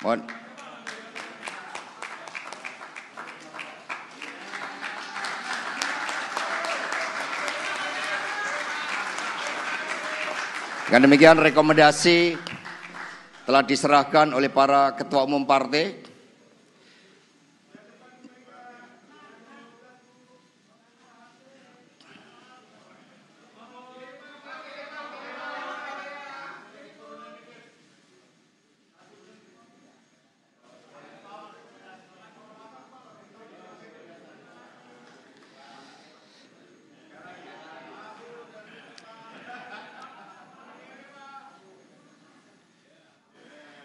Mohon. Dengan demikian rekomendasi telah diserahkan oleh para ketua umum partai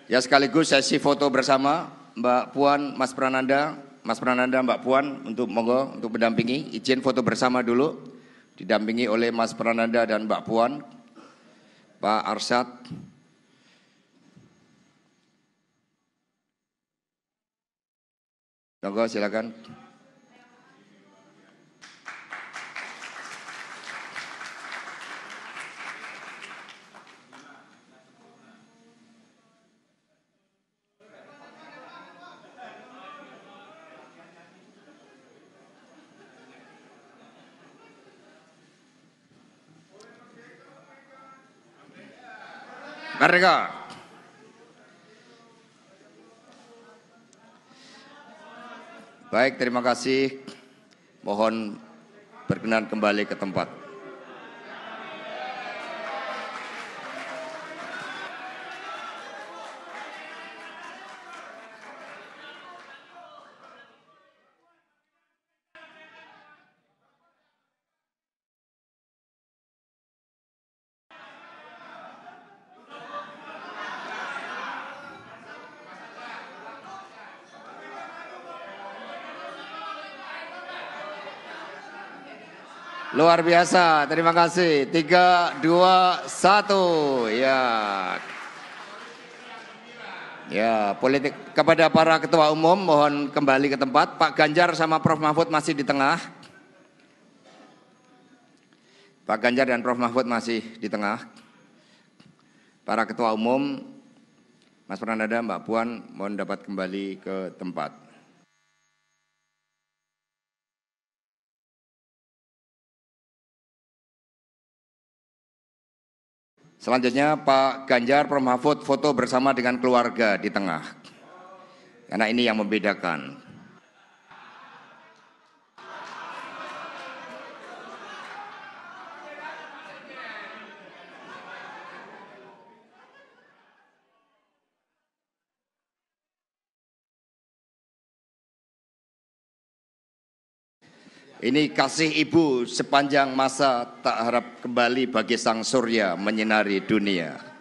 Ya sekaligus sesi foto bersama Mbak Puan, Mas Prananda, Mas Prananda, Mbak Puan untuk monggo untuk mendampingi. Izin foto bersama dulu, didampingi oleh Mas Prananda dan Mbak Puan, Pak Arsat. Monggo silakan. Merdeka. Baik, terima kasih. Mohon berkenan kembali ke tempat. Luar biasa, terima kasih. Tiga, dua, satu. Ya. Ya, politik kepada para ketua umum mohon kembali ke tempat. Pak Ganjar sama Prof Mahfud masih di tengah. Pak Ganjar dan Prof Mahfud masih di tengah. Para ketua umum Mas Pranada, Mbak Puan mohon dapat kembali ke tempat. Selanjutnya Pak Ganjar Prof. Mahfud foto bersama dengan keluarga di tengah. Karena ini yang membedakan. Ini kasih ibu sepanjang masa tak harap kembali bagi sang surya menyinari dunia.